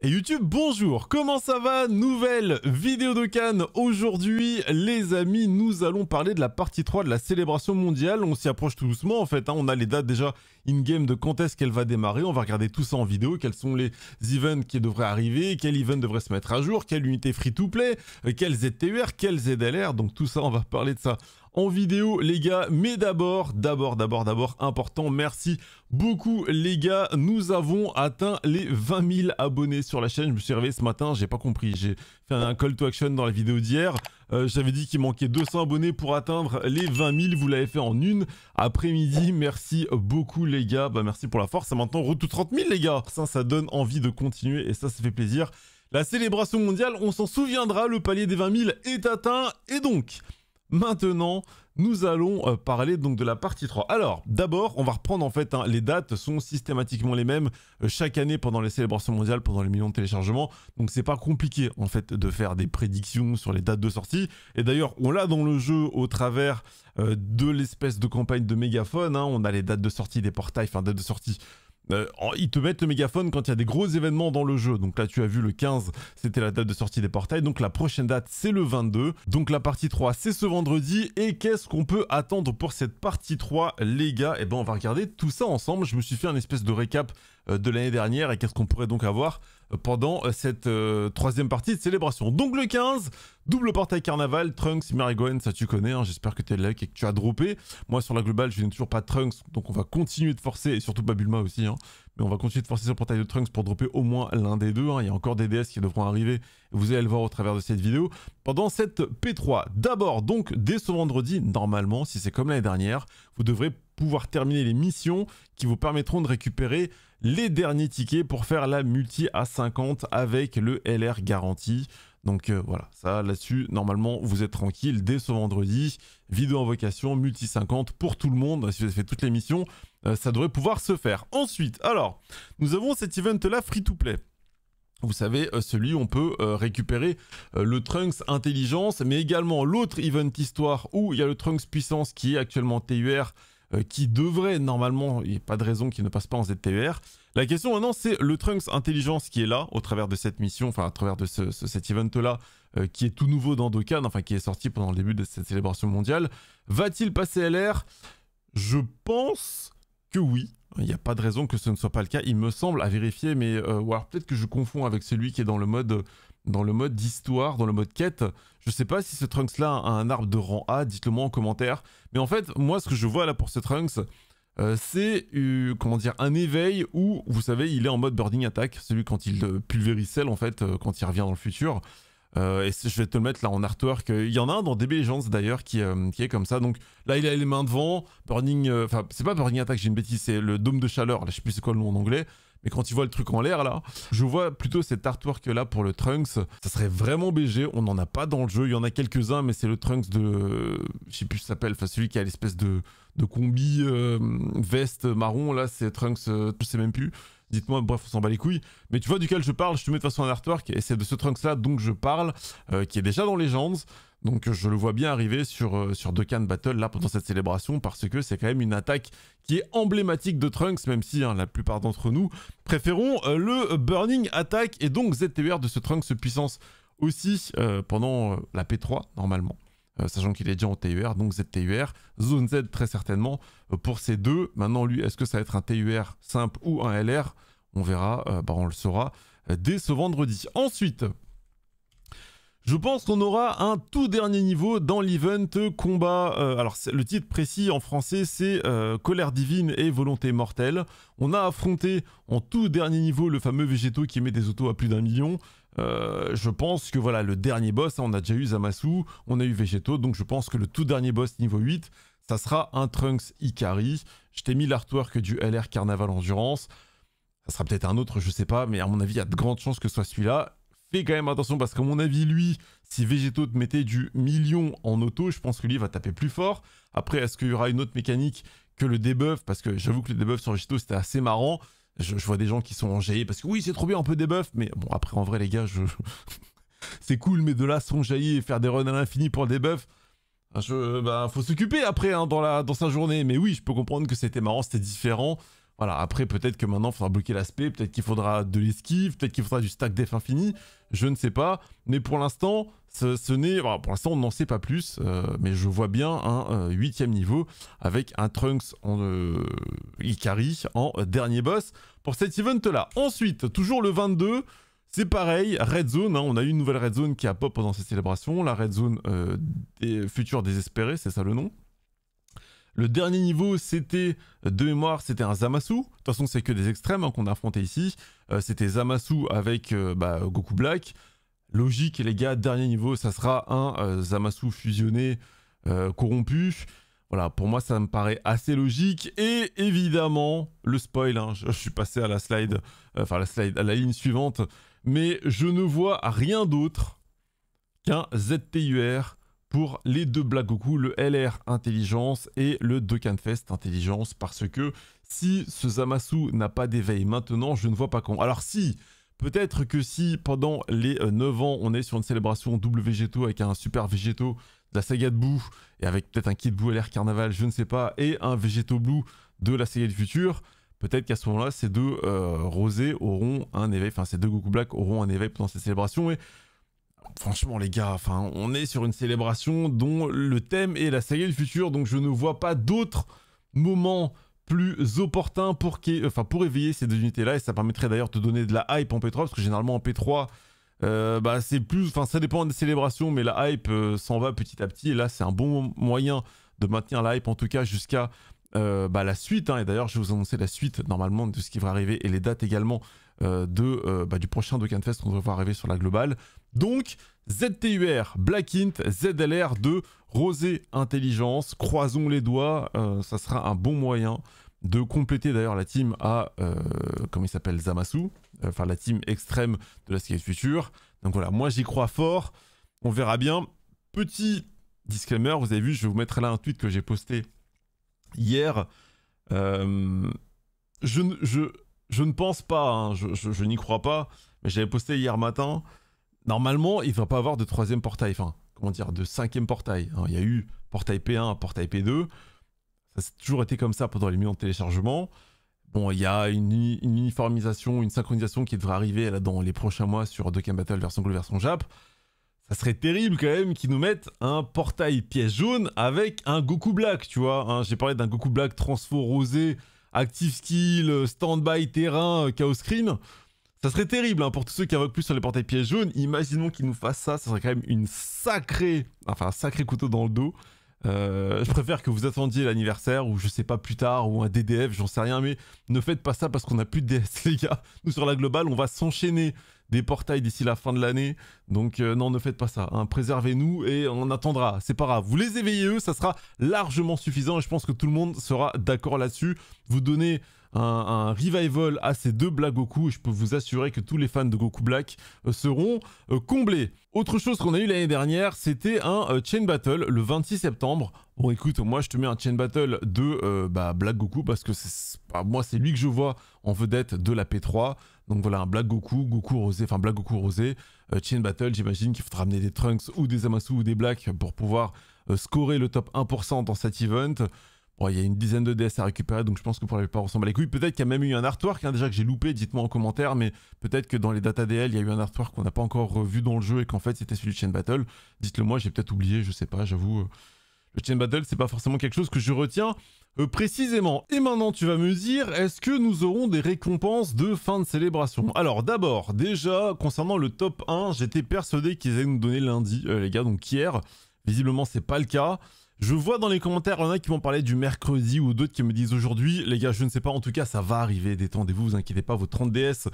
Et YouTube, bonjour, comment ça va Nouvelle vidéo de Cannes aujourd'hui, les amis, nous allons parler de la partie 3 de la célébration mondiale, on s'y approche tout doucement en fait, hein. on a les dates déjà in-game de quand est-ce qu'elle va démarrer, on va regarder tout ça en vidéo, quels sont les events qui devraient arriver, quel event devrait se mettre à jour, quelle unité free-to-play, euh, quels ZTUR, e quels ZLR, donc tout ça, on va parler de ça en vidéo les gars. Mais d'abord, d'abord, d'abord, d'abord, important, merci beaucoup les gars. Nous avons atteint les 20 000 abonnés sur la chaîne. Je me suis réveillé ce matin, j'ai pas compris. J'ai fait un call to action dans la vidéo d'hier. Euh, J'avais dit qu'il manquait 200 abonnés pour atteindre les 20 000. Vous l'avez fait en une après-midi. Merci beaucoup les gars. Bah, merci pour la force. Ça maintenant route 30 000 les gars. Ça, ça donne envie de continuer et ça, ça fait plaisir. La célébration mondiale, on s'en souviendra, le palier des 20 000 est atteint et donc Maintenant, nous allons euh, parler donc de la partie 3. Alors, d'abord, on va reprendre en fait, hein, les dates sont systématiquement les mêmes euh, chaque année pendant les célébrations mondiales, pendant les millions de téléchargements. Donc c'est pas compliqué en fait de faire des prédictions sur les dates de sortie. Et d'ailleurs, on l'a dans le jeu au travers euh, de l'espèce de campagne de mégaphone. Hein. on a les dates de sortie des portails, enfin dates de sortie euh, ils te mettent le mégaphone quand il y a des gros événements dans le jeu. Donc là, tu as vu le 15, c'était la date de sortie des portails. Donc la prochaine date, c'est le 22. Donc la partie 3, c'est ce vendredi. Et qu'est-ce qu'on peut attendre pour cette partie 3, les gars Eh ben, on va regarder tout ça ensemble. Je me suis fait un espèce de récap euh, de l'année dernière et qu'est-ce qu'on pourrait donc avoir euh, pendant euh, cette troisième partie de célébration. Donc le 15, double portail carnaval, Trunks, Marigoyen, ça tu connais, hein, j'espère que tu es là et que tu as droppé. Moi sur la globale, je n'ai toujours pas Trunks, donc on va continuer de forcer, et surtout Babulma aussi, hein, mais on va continuer de forcer sur le portail de Trunks pour dropper au moins l'un des deux. Hein. Il y a encore des DS qui devront arriver vous allez le voir au travers de cette vidéo. Pendant cette P3, d'abord donc dès ce vendredi, normalement, si c'est comme l'année dernière, vous devrez pouvoir terminer les missions qui vous permettront de récupérer les derniers tickets pour faire la multi à 50 avec le LR Garantie. Donc euh, voilà, ça là-dessus, normalement, vous êtes tranquille dès ce vendredi. Vidéo en vocation, multi 50 pour tout le monde. Si vous avez fait toutes les missions, euh, ça devrait pouvoir se faire. Ensuite, alors, nous avons cet event-là free to play vous savez, euh, celui où on peut euh, récupérer euh, le Trunks Intelligence, mais également l'autre Event Histoire où il y a le Trunks Puissance qui est actuellement TUR, qui devrait normalement, il n'y a pas de raison qu'il ne passe pas en ZTUR. La question maintenant, c'est le Trunks Intelligence qui est là, au travers de cette mission, enfin, à travers de cet event-là, qui est tout nouveau dans Dokkan, enfin, qui est sorti pendant le début de cette célébration mondiale. Va-t-il passer LR Je pense que oui. Il n'y a pas de raison que ce ne soit pas le cas. Il me semble à vérifier, mais euh, ou alors peut-être que je confonds avec celui qui est dans le mode dans le mode d'histoire, dans le mode quête. Je sais pas si ce Trunks là a un arbre de rang A, dites-le moi en commentaire. Mais en fait, moi ce que je vois là pour ce Trunks, euh, c'est euh, comment dire un éveil où vous savez il est en mode burning attack, celui quand il pulvérise en fait quand il revient dans le futur. Euh, et je vais te le mettre là en artwork. Il y en a un dans DB Legends d'ailleurs euh, qui, est comme ça. Donc là, il a les mains devant. Burning. Euh, enfin, c'est pas Burning Attack, j'ai une bêtise. C'est le dôme de chaleur. je sais plus c'est quoi le nom en anglais. Mais quand tu vois le truc en l'air là, je vois plutôt cet artwork là pour le Trunks. Ça serait vraiment BG, on n'en a pas dans le jeu. Il y en a quelques-uns, mais c'est le Trunks de... Je sais plus s'appelle, enfin celui qui a l'espèce de, combi euh, veste marron là, c'est Trunks, euh, je sais même plus. Dites-moi, bref, on s'en bat les couilles. Mais tu vois duquel je parle, je te mets de toute façon un artwork, et c'est de ce Trunks là donc je parle, euh, qui est déjà dans Legends. Donc je le vois bien arriver sur, euh, sur Dokkan Battle là pendant cette célébration parce que c'est quand même une attaque qui est emblématique de Trunks, même si hein, la plupart d'entre nous préférons euh, le Burning Attack et donc ZTR e de ce Trunks puissance aussi euh, pendant la P3 normalement. sachant qu'il est déjà en TUR, e donc ZTUR, e Zone Z très certainement pour ces deux. Maintenant lui, est-ce que ça va être un TUR simple ou un LR On verra, bah, on le saura dès ce vendredi. Ensuite, je pense qu'on aura un tout dernier niveau dans l'event combat. Euh, alors le titre précis en français c'est euh, Colère divine et volonté mortelle. On a affronté en tout dernier niveau le fameux Végéto qui met des autos à plus d'un million. Euh, je pense que voilà le dernier boss, hein, on a déjà eu Zamasu, on a eu Végéto, donc je pense que le tout dernier boss niveau 8, ça sera un Trunks Ikari. Je t'ai mis l'artwork du LR Carnaval Endurance. Ça sera peut-être un autre, je sais pas, mais à mon avis, il y a de grandes chances que ce soit celui-là fais quand même attention parce qu'à mon avis, lui, si Végéto te mettait du million en auto, je pense que lui va taper plus fort. Après, est-ce qu'il y aura une autre mécanique que le debuff Parce que j'avoue que le debuff sur Végéto, c'était assez marrant. Je, vois des gens qui sont enjaillés parce que oui, c'est trop bien, un peu debuff. Mais bon, après, en vrai, les gars, c'est cool, mais de là, s'enjailler et faire des runs à l'infini pour le debuff, il bah, faut s'occuper après hein, dans, la, dans sa journée. Mais oui, je peux comprendre que c'était marrant, c'était différent. Voilà, après, peut-être que maintenant, il faudra bloquer l'aspect, peut-être qu'il faudra de l'esquive, peut-être qu'il faudra du stack def infini je ne sais pas. Mais pour l'instant, ce, n'est, bah, pour l'instant, on n'en sait pas plus. Euh, mais je vois bien un euh, huitième niveau avec un Trunks en euh, Ikari en dernier boss pour cet event-là. Ensuite, toujours le 22. C'est pareil, Red Zone, hein, on a eu une nouvelle Red Zone qui a pop pendant ces célébrations, la Red Zone Futur des c'est ça le nom le dernier niveau, c'était euh, de mémoire, c'était un Zamasu. De toute façon, c'est que des extrêmes hein, qu'on a affronté ici. Euh, c'était Zamasu avec euh, bah, Goku Black. Logique, les gars, dernier niveau, ça sera un Zamasu fusionné, corrompu. Voilà, pour moi, ça me paraît assez logique. Et évidemment, le spoil, hein, je, suis passé à la slide, enfin la slide, à la ligne suivante. Mais je ne vois rien d'autre qu'un ZTUR pour les deux Black Goku, le LR Intelligence et le Fest Intelligence, parce que si ce Zamasu n'a pas d'éveil maintenant, je ne vois pas quand. Alors si, peut-être que si pendant les 9 euh, ans, on est sur une célébration double végétaux avec un super végétaux de la saga de Bou et avec peut-être un Kid à LR Carnaval, je ne sais pas, et un végétaux Blue de la saga du futur, peut-être qu'à ce moment-là, ces deux euh, rosés auront un éveil, enfin ces deux Goku Black auront un éveil pendant cette célébration, et franchement les gars, enfin, on est sur une célébration dont le thème est la saga du futur, donc je ne vois pas d'autres moments plus opportun pour, enfin, pour éveiller ces deux unités-là, et ça permettrait d'ailleurs de donner de la hype en P3, parce que généralement en P3, euh, bah, c'est plus, enfin ça dépend des célébrations, mais la hype euh, s'en va petit à petit, et là c'est un bon moyen de maintenir la hype, en tout cas jusqu'à euh, bah, la suite, hein. et d'ailleurs je vais vous annoncer la suite normalement de ce qui va arriver, et les dates également de, bah, du prochain Dokkan Fest qu'on va voir arriver sur la globale. Donc, ZTUR, Black ZLR de Rosé Intelligence. Croisons les doigts, euh, ça sera un bon moyen de compléter d'ailleurs la team à, euh, comment il s'appelle, Zamasu, euh, enfin la team extrême de la Skate Future. Donc voilà, moi j'y crois fort, on verra bien. Petit disclaimer, vous avez vu, je vais vous mettre là un tweet que j'ai posté hier. Euh, je, je, je, ne pense pas, hein, je, je n'y crois pas, mais j'avais posté hier matin Normalement, il ne devrait pas avoir de troisième portail, enfin, comment dire, de cinquième portail. Hein, il y a eu portail P1, portail P2. Ça a toujours été comme ça pendant les millions de téléchargements. Bon, il y a une, uniformisation, une synchronisation qui devrait arriver là, dans les prochains mois sur Dokkan Battle version Glow version Jap. Ça serait terrible quand même qu'ils nous mettent un portail pièce jaune avec un Goku Black, tu vois. Hein. J'ai parlé d'un Goku Black transfo rosé, active skill, stand-by terrain, chaos screen. Ça serait terrible hein, pour tous ceux qui invoquent plus sur les portails pièges jaunes. Imaginons qu'ils nous fassent ça, ça serait quand même une sacrée, enfin un sacré couteau dans le dos. Euh, je préfère que vous attendiez l'anniversaire ou je sais pas plus tard ou un DDF, j'en sais rien, mais ne faites pas ça parce qu'on a plus de DS les gars. Nous sur la globale, on va s'enchaîner des portails d'ici la fin de l'année. Donc euh, non, ne faites pas ça. Hein. Préservez-nous et on attendra. C'est pas grave. Vous les éveillez eux, ça sera largement suffisant et je pense que tout le monde sera d'accord là-dessus. Vous donnez un, revival à ces deux Black Goku je peux vous assurer que tous les fans de Goku Black euh, seront euh, comblés. Autre chose qu'on a eu l'année dernière, c'était un euh, Chain Battle le 26 septembre. Bon écoute, moi je te mets un Chain Battle de bah, Black Goku parce que moi c'est lui que je vois en vedette de la P3. Donc voilà, un Black Goku, Goku Rosé, enfin Black Goku Rosé, Chain Battle, j'imagine qu'il faudra amener des Trunks ou des Amasu ou des Blacks pour pouvoir scorer le top 1% dans cet event il y a une dizaine de DS à récupérer, donc je pense que pour la plupart, on s'en bat les couilles. Peut-être qu'il y a même eu un artwork hein, déjà que j'ai loupé, dites-moi en commentaire, mais peut-être que dans les data DL, il y a eu un artwork qu'on n'a pas encore vu dans le jeu et qu'en fait c'était celui de Chain Battle. Dites-le moi, j'ai peut-être oublié, je sais pas, j'avoue. Euh, le Chain Battle, c'est pas forcément quelque chose que je retiens euh, précisément. Et maintenant, tu vas me dire, est-ce que nous aurons des récompenses de fin de célébration Alors d'abord, déjà, concernant le top 1, j'étais persuadé qu'ils allaient nous donner lundi, euh, les gars, donc hier. Visiblement, c'est pas le cas. Je vois dans les commentaires, il y en a qui m'ont parlé du mercredi ou d'autres qui me disent aujourd'hui. Les gars, je ne sais pas, en tout cas, ça va arriver. Détendez-vous, vous inquiétez pas, vos 30 DS euh,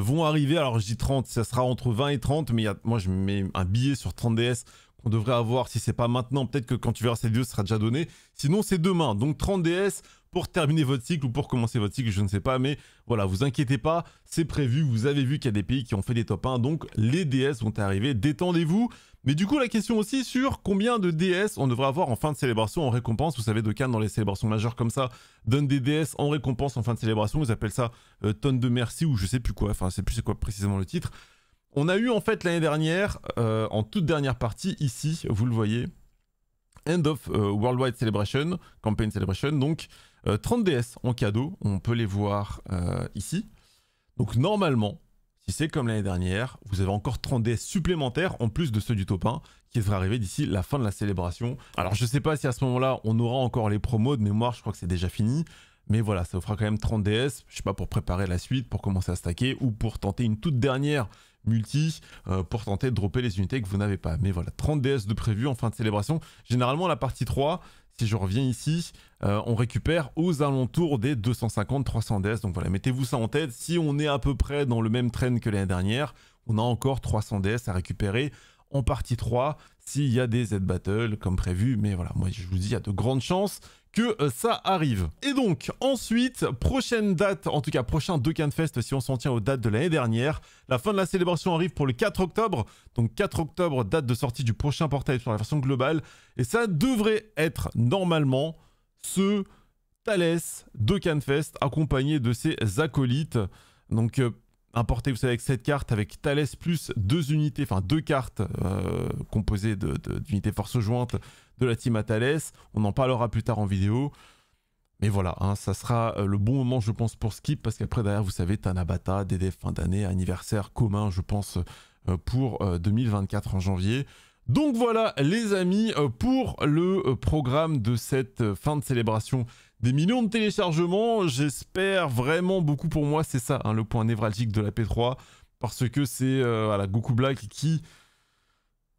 vont arriver. Alors, je dis 30, ça sera entre 20 et 30, mais moi, je mets un billet sur 30 DS qu'on devrait avoir. Si c'est pas maintenant, peut-être que quand tu verras cette vidéo, ce sera déjà donné. Sinon, c'est demain. Donc, 30 DS, pour terminer votre cycle ou pour commencer votre cycle, je ne sais pas. Mais voilà, vous inquiétez pas, c'est prévu. Vous avez vu qu'il y a des pays qui ont fait des top 1, donc les DS vont arriver. Détendez-vous. Mais du coup, la question aussi sur combien de DS on devrait avoir en fin de célébration en récompense. Vous savez, de Cannes, dans les célébrations majeures comme ça, donne des DS en récompense en fin de célébration. Ils appellent ça euh, tonne de merci ou je sais plus quoi. Enfin, je plus c'est quoi précisément le titre. On a eu en fait l'année dernière, euh, en toute dernière partie, ici, vous le voyez, End of euh, Worldwide Celebration, Campaign Celebration, donc 30DS euh, en cadeau, on peut les voir euh, ici. Donc normalement, si c'est comme l'année dernière, vous avez encore 30DS supplémentaires en plus de ceux du top 1 qui devraient arriver d'ici la fin de la célébration. Alors je sais pas si à ce moment-là on aura encore les promos de mémoire, je crois que c'est déjà fini. Mais voilà, ça vous fera quand même 30 DS, je sais pas, pour préparer la suite, pour commencer à stacker, ou pour tenter une toute dernière multi euh, pour tenter de dropper les unités que vous n'avez pas. Mais voilà, 30 DS de prévu en fin de célébration. Généralement, la partie 3, si je reviens ici, euh, on récupère aux alentours des 250-300 DS. Donc voilà, mettez-vous ça en tête. Si on est à peu près dans le même train que l'année dernière, on a encore 300 DS à récupérer en partie 3 s'il y a des Z-Battle comme prévu. Mais voilà, moi je vous dis, il y a de grandes chances que euh, ça arrive. Et donc, ensuite, prochaine date, en tout cas prochain Fest si on s'en tient aux dates de l'année dernière. La fin de la célébration arrive pour le 4 octobre. Donc 4 octobre, date de sortie du prochain portail sur la version globale. Et ça devrait être normalement ce thalès Fest accompagné de ses acolytes. Donc euh, importer, vous savez, avec cette carte, avec Thales Plus, deux unités, enfin deux cartes euh, composées d'unités de, forces jointes de la team à Thales. On en parlera plus tard en vidéo. Mais voilà, hein, ça sera euh, le bon moment, je pense, pour Skip, parce qu'après, derrière, vous savez, Tanabata, DDF fin d'année, anniversaire commun, je pense, euh, pour 2024 en janvier. Donc voilà, les amis, pour le programme de cette fin de célébration des millions de téléchargements. J'espère vraiment beaucoup pour moi. C'est ça, hein, le point névralgique de la P3. Parce que c'est euh, Goku Black qui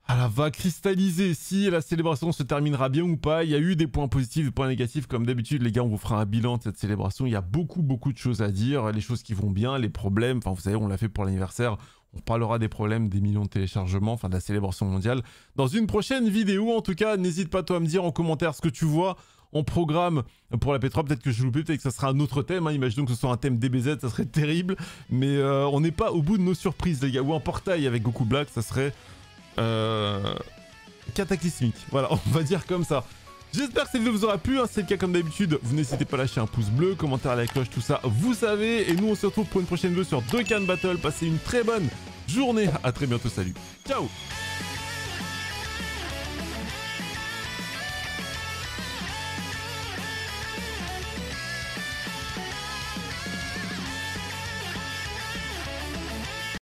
va cristalliser si la célébration se terminera bien ou pas. Il y a eu des points positifs, des points négatifs. Comme d'habitude, les gars, on vous fera un bilan de cette célébration. Il y a beaucoup, beaucoup de choses à dire. Les choses qui vont bien, les problèmes. Enfin, vous savez, on l'a fait pour l'anniversaire. On parlera des problèmes, des millions de téléchargements, enfin de la célébration mondiale. Dans une prochaine vidéo, en tout cas, n'hésite pas toi à me dire en commentaire ce que tu vois on programme pour la P3. Peut-être que je loupé, peut-être que ça sera un autre thème. Hein. Imaginons que ce soit un thème DBZ, ça serait terrible. Mais euh, on n'est pas au bout de nos surprises, les gars. Ou en portail avec Goku Black, ça serait euh, cataclysmique. Voilà, on va dire comme ça. J'espère que cette vidéo vous aura plu, hein. c'est le cas comme d'habitude, vous n'hésitez pas à lâcher un pouce bleu, commentaire à la cloche, tout ça, vous savez, et nous on se retrouve pour une prochaine vidéo sur Dokkan Battle, passez une très bonne journée, à très bientôt, salut, ciao